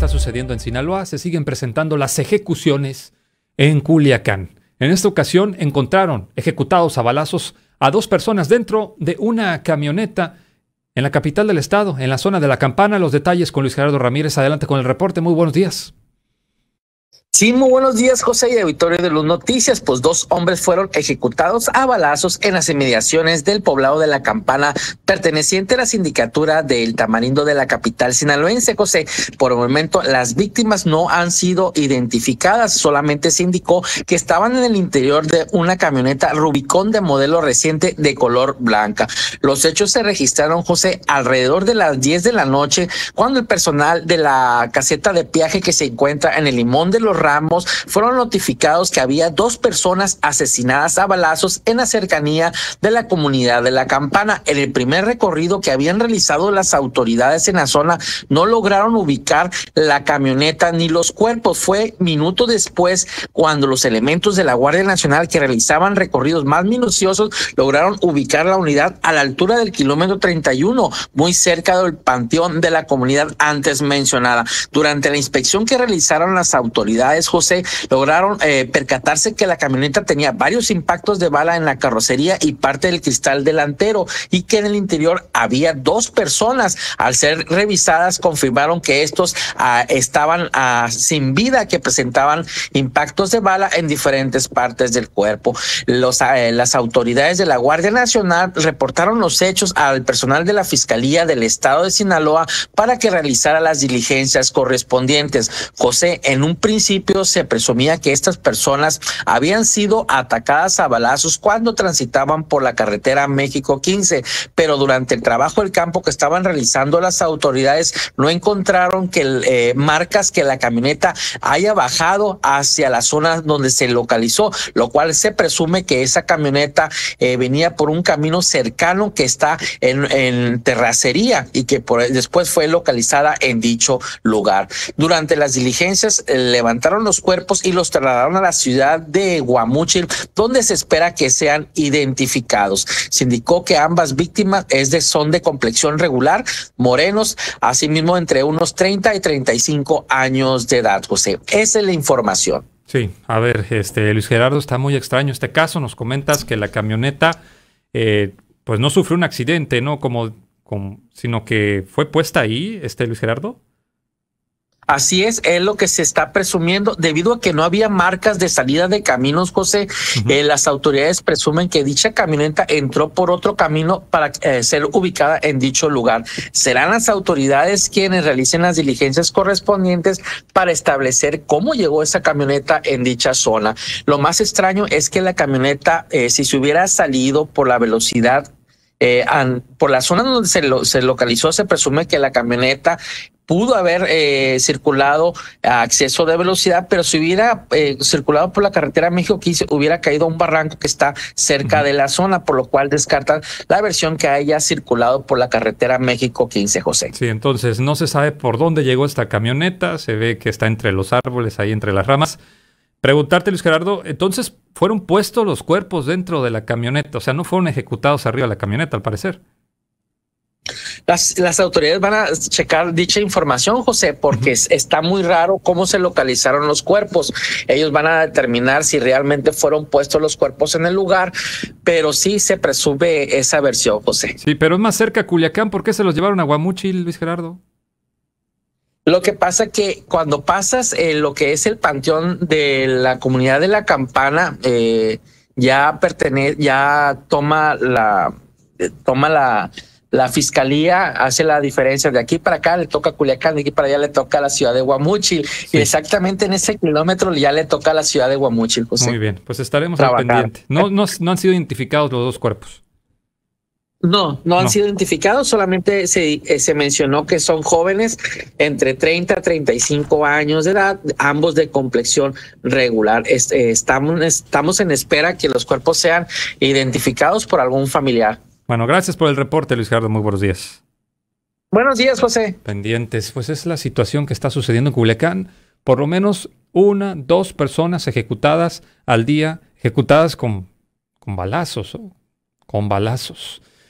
está sucediendo en Sinaloa, se siguen presentando las ejecuciones en Culiacán. En esta ocasión encontraron ejecutados a balazos a dos personas dentro de una camioneta en la capital del estado, en la zona de La Campana. Los detalles con Luis Gerardo Ramírez. Adelante con el reporte. Muy buenos días. Sí, muy buenos días, José y auditorio de Luz Noticias. Pues dos hombres fueron ejecutados a balazos en las inmediaciones del poblado de La Campana, perteneciente a la sindicatura del Tamarindo de la capital sinaloense, José. Por el momento, las víctimas no han sido identificadas, solamente se indicó que estaban en el interior de una camioneta Rubicón de modelo reciente de color blanca. Los hechos se registraron, José, alrededor de las 10 de la noche, cuando el personal de la caseta de peaje que se encuentra en el limón de los Ramos fueron notificados que había dos personas asesinadas a balazos en la cercanía de la comunidad de La Campana. En el primer recorrido que habían realizado las autoridades en la zona, no lograron ubicar la camioneta ni los cuerpos. Fue minutos después cuando los elementos de la Guardia Nacional que realizaban recorridos más minuciosos lograron ubicar la unidad a la altura del kilómetro 31, muy cerca del panteón de la comunidad antes mencionada. Durante la inspección que realizaron las autoridades, José, lograron eh, percatarse que la camioneta tenía varios impactos de bala en la carrocería y parte del cristal delantero y que en el interior había dos personas. Al ser revisadas, confirmaron que estos ah, estaban ah, sin vida, que presentaban impactos de bala en diferentes partes del cuerpo. Los, ah, eh, las autoridades de la Guardia Nacional reportaron los hechos al personal de la Fiscalía del Estado de Sinaloa para que realizara las diligencias correspondientes. José, en un principio, se presumía que estas personas habían sido atacadas a balazos cuando transitaban por la carretera México 15, pero durante el trabajo del campo que estaban realizando las autoridades no encontraron que eh, marcas que la camioneta haya bajado hacia la zona donde se localizó, lo cual se presume que esa camioneta eh, venía por un camino cercano que está en, terracería y que por, después fue localizada en dicho lugar. Durante las diligencias levantaron los cuerpos y los trasladaron a la ciudad de Guamuchil, donde se espera que sean identificados. Se indicó que ambas víctimas es de, son de complexión regular, morenos, asimismo entre unos 30 y 35 años de edad, José. Esa es la información. Sí, a ver, este Luis Gerardo está muy extraño este caso. Nos comentas que la camioneta, eh, pues no sufrió un accidente, ¿no? Como, como, sino que fue puesta ahí, este Luis Gerardo. Así es, es lo que se está presumiendo. Debido a que no había marcas de salida de caminos, José, eh, las autoridades presumen que dicha camioneta entró por otro camino para eh, ser ubicada en dicho lugar. Serán las autoridades quienes realicen las diligencias correspondientes para establecer cómo llegó esa camioneta en dicha zona. Lo más extraño es que la camioneta, eh, si se hubiera salido por la velocidad por la zona donde se, se, localizó, se presume que la camioneta pudo haber eh, circulado a acceso de velocidad, pero si hubiera eh, circulado por la carretera México-15, hubiera caído un barranco que está cerca de la zona, por lo cual descartan la versión que haya circulado por la carretera México-15, José. Sí, entonces no se sabe por dónde llegó esta camioneta, se ve que está entre los árboles, ahí entre las ramas. Preguntarte, Luis Gerardo, entonces fueron puestos los cuerpos dentro de la camioneta, o sea, no fueron ejecutados arriba de la camioneta, al parecer. Las, autoridades van a checar dicha información, José, porque está muy raro cómo se localizaron los cuerpos. Ellos van a determinar si realmente fueron puestos los cuerpos en el lugar, pero sí se presume esa versión, José. Sí, pero es más cerca Culiacán. ¿Por qué se los llevaron a Guamuchi, Luis Gerardo? Lo que pasa que cuando pasas en eh, lo que es el panteón de la comunidad de la campana, eh, ya ya toma la, eh, toma la, la fiscalía hace la diferencia. De aquí para acá le toca Culiacán, de aquí para allá le toca a la ciudad de Guamúchil. Y exactamente en ese kilómetro ya le toca a la ciudad de Guamúchil. José. Muy bien, pues estaremos al pendiente. No, no, han sido identificados los dos cuerpos. No, no han sido identificados, solamente se, eh, se, mencionó que son jóvenes entre 30 a 35 años de edad, ambos de complexión regular. Eh, estamos, estamos en espera que los cuerpos sean identificados por algún familiar. Bueno, gracias por el reporte, Luis Gerardo. Muy buenos días. Buenos días, José. Pendientes. Pues es la situación que está sucediendo en Culiacán. Por lo menos una, dos personas ejecutadas al día, ejecutadas con, con balazos, con balazos.